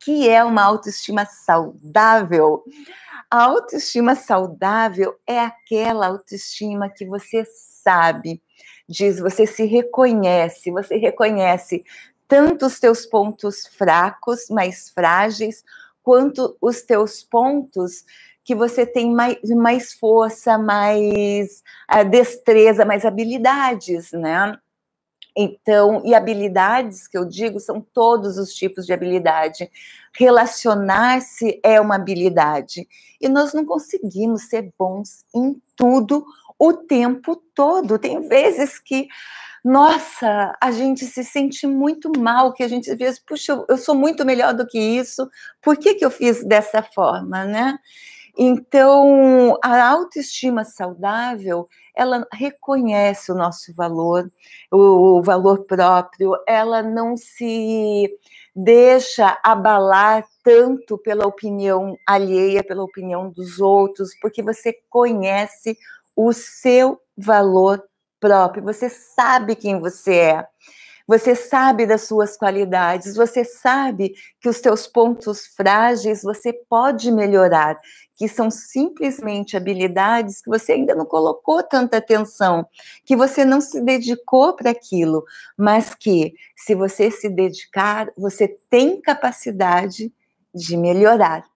que é uma autoestima saudável? A autoestima saudável é aquela autoestima que você sabe, diz, você se reconhece, você reconhece tanto os teus pontos fracos, mais frágeis, quanto os teus pontos que você tem mais, mais força, mais ah, destreza, mais habilidades, né? Então, e habilidades que eu digo são todos os tipos de habilidade. Relacionar-se é uma habilidade. E nós não conseguimos ser bons em tudo o tempo todo. Tem vezes que, nossa, a gente se sente muito mal, que a gente vê, puxa, eu sou muito melhor do que isso, por que, que eu fiz dessa forma, né? Então, a autoestima saudável, ela reconhece o nosso valor, o, valor próprio, ela não se deixa abalar tanto pela opinião alheia, pela opinião dos outros, porque você conhece o seu valor próprio, você sabe quem você é. Você sabe das suas qualidades, você sabe que os teus pontos frágeis você pode melhorar, que são simplesmente habilidades que você ainda não colocou tanta atenção, que você não se dedicou para aquilo, mas que se você se dedicar, você tem capacidade de melhorar.